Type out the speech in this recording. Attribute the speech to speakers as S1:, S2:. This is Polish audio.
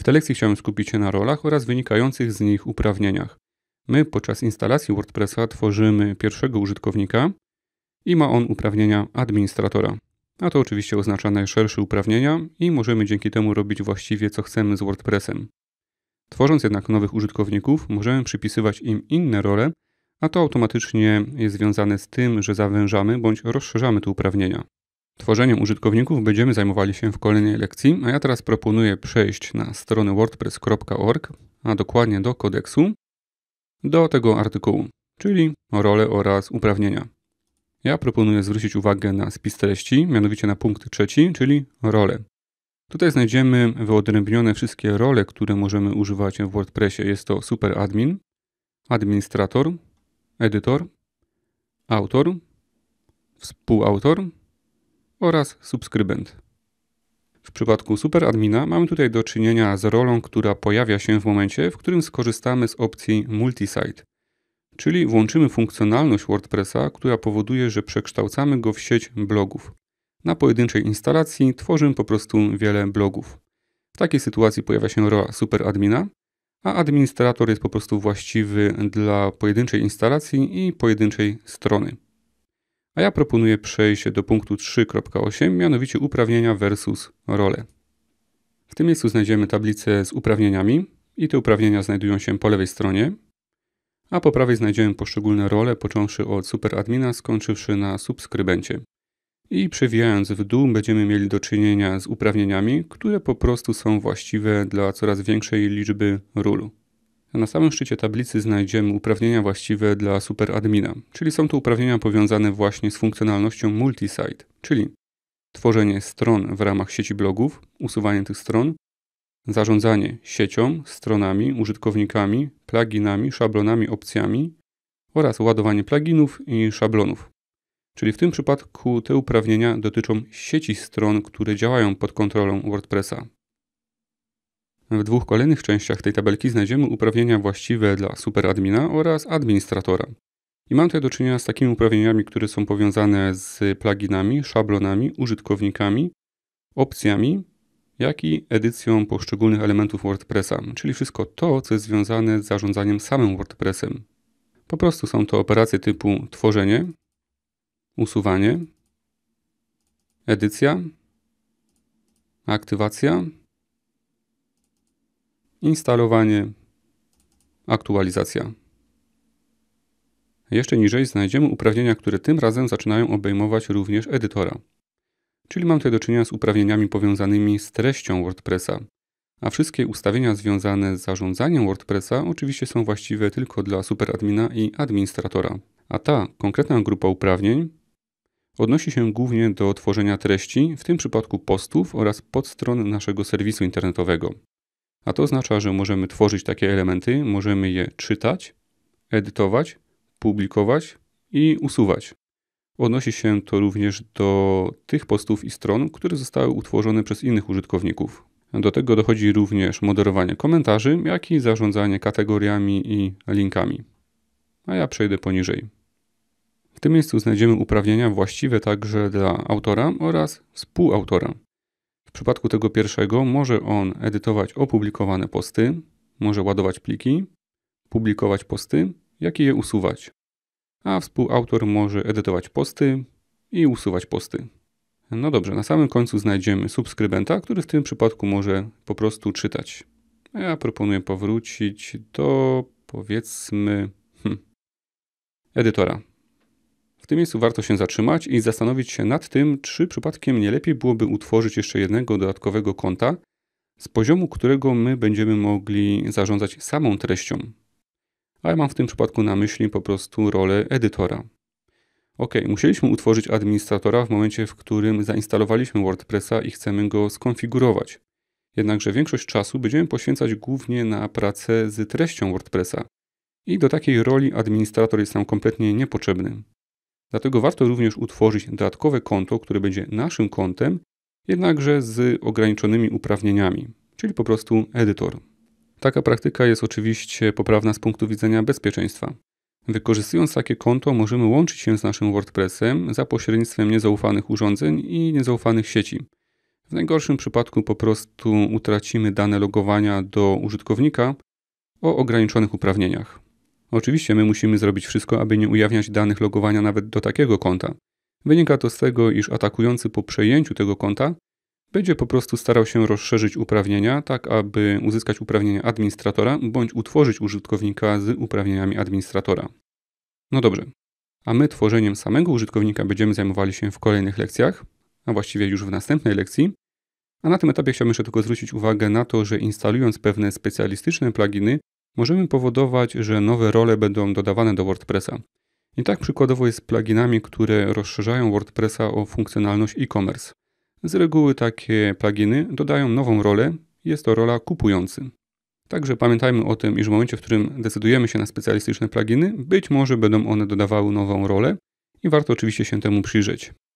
S1: W tej lekcji chciałem skupić się na rolach oraz wynikających z nich uprawnieniach. My podczas instalacji WordPressa tworzymy pierwszego użytkownika i ma on uprawnienia administratora. A to oczywiście oznacza najszersze uprawnienia i możemy dzięki temu robić właściwie co chcemy z WordPressem. Tworząc jednak nowych użytkowników, możemy przypisywać im inne role, a to automatycznie jest związane z tym, że zawężamy bądź rozszerzamy te uprawnienia. Tworzeniem użytkowników będziemy zajmowali się w kolejnej lekcji, a ja teraz proponuję przejść na stronę wordpress.org, a dokładnie do kodeksu, do tego artykułu, czyli role oraz uprawnienia. Ja proponuję zwrócić uwagę na spis treści, mianowicie na punkt trzeci, czyli role. Tutaj znajdziemy wyodrębnione wszystkie role, które możemy używać w WordPressie. Jest to superadmin, administrator, edytor, autor, współautor, oraz subskrybent. W przypadku SuperAdmina mamy tutaj do czynienia z rolą, która pojawia się w momencie, w którym skorzystamy z opcji Multisite, czyli włączymy funkcjonalność WordPressa, która powoduje, że przekształcamy go w sieć blogów. Na pojedynczej instalacji tworzymy po prostu wiele blogów. W takiej sytuacji pojawia się rola SuperAdmina, a administrator jest po prostu właściwy dla pojedynczej instalacji i pojedynczej strony a ja proponuję przejść do punktu 3.8, mianowicie uprawnienia versus role. W tym miejscu znajdziemy tablicę z uprawnieniami i te uprawnienia znajdują się po lewej stronie, a po prawej znajdziemy poszczególne role, począwszy od superadmina, skończywszy na subskrybencie. I przewijając w dół będziemy mieli do czynienia z uprawnieniami, które po prostu są właściwe dla coraz większej liczby rólu. Na samym szczycie tablicy znajdziemy uprawnienia właściwe dla superadmina, czyli są to uprawnienia powiązane właśnie z funkcjonalnością multisite, czyli tworzenie stron w ramach sieci blogów, usuwanie tych stron, zarządzanie siecią, stronami, użytkownikami, pluginami, szablonami, opcjami oraz ładowanie pluginów i szablonów. Czyli w tym przypadku te uprawnienia dotyczą sieci stron, które działają pod kontrolą WordPressa. W dwóch kolejnych częściach tej tabelki znajdziemy uprawnienia właściwe dla superadmina oraz administratora. I mam tutaj do czynienia z takimi uprawnieniami, które są powiązane z pluginami, szablonami, użytkownikami, opcjami, jak i edycją poszczególnych elementów WordPressa, czyli wszystko to, co jest związane z zarządzaniem samym WordPressem. Po prostu są to operacje typu tworzenie, usuwanie, edycja, aktywacja instalowanie, aktualizacja. Jeszcze niżej znajdziemy uprawnienia, które tym razem zaczynają obejmować również edytora. Czyli mam tutaj do czynienia z uprawnieniami powiązanymi z treścią WordPressa, a wszystkie ustawienia związane z zarządzaniem WordPressa oczywiście są właściwe tylko dla superadmina i administratora. A ta konkretna grupa uprawnień odnosi się głównie do tworzenia treści, w tym przypadku postów oraz podstron naszego serwisu internetowego. A to oznacza, że możemy tworzyć takie elementy, możemy je czytać, edytować, publikować i usuwać. Odnosi się to również do tych postów i stron, które zostały utworzone przez innych użytkowników. Do tego dochodzi również moderowanie komentarzy, jak i zarządzanie kategoriami i linkami. A ja przejdę poniżej. W tym miejscu znajdziemy uprawnienia właściwe także dla autora oraz współautora. W przypadku tego pierwszego może on edytować opublikowane posty, może ładować pliki, publikować posty, jak i je usuwać. A współautor może edytować posty i usuwać posty. No dobrze, na samym końcu znajdziemy subskrybenta, który w tym przypadku może po prostu czytać. Ja proponuję powrócić do powiedzmy hmm, edytora tym miejscu warto się zatrzymać i zastanowić się nad tym, czy przypadkiem nie lepiej byłoby utworzyć jeszcze jednego dodatkowego konta, z poziomu którego my będziemy mogli zarządzać samą treścią. A ja mam w tym przypadku na myśli po prostu rolę edytora. Ok, musieliśmy utworzyć administratora w momencie, w którym zainstalowaliśmy WordPressa i chcemy go skonfigurować. Jednakże większość czasu będziemy poświęcać głównie na pracę z treścią WordPressa. I do takiej roli administrator jest nam kompletnie niepotrzebny. Dlatego warto również utworzyć dodatkowe konto, które będzie naszym kontem, jednakże z ograniczonymi uprawnieniami, czyli po prostu edytor. Taka praktyka jest oczywiście poprawna z punktu widzenia bezpieczeństwa. Wykorzystując takie konto, możemy łączyć się z naszym WordPressem za pośrednictwem niezaufanych urządzeń i niezaufanych sieci. W najgorszym przypadku po prostu utracimy dane logowania do użytkownika o ograniczonych uprawnieniach. Oczywiście my musimy zrobić wszystko, aby nie ujawniać danych logowania nawet do takiego konta. Wynika to z tego, iż atakujący po przejęciu tego konta będzie po prostu starał się rozszerzyć uprawnienia, tak aby uzyskać uprawnienia administratora bądź utworzyć użytkownika z uprawnieniami administratora. No dobrze, a my tworzeniem samego użytkownika będziemy zajmowali się w kolejnych lekcjach, a właściwie już w następnej lekcji. A na tym etapie chciałbym jeszcze tylko zwrócić uwagę na to, że instalując pewne specjalistyczne pluginy, możemy powodować, że nowe role będą dodawane do WordPressa. I tak przykładowo jest z pluginami, które rozszerzają WordPressa o funkcjonalność e-commerce. Z reguły takie pluginy dodają nową rolę, jest to rola kupujący. Także pamiętajmy o tym, iż w momencie, w którym decydujemy się na specjalistyczne pluginy, być może będą one dodawały nową rolę i warto oczywiście się temu przyjrzeć.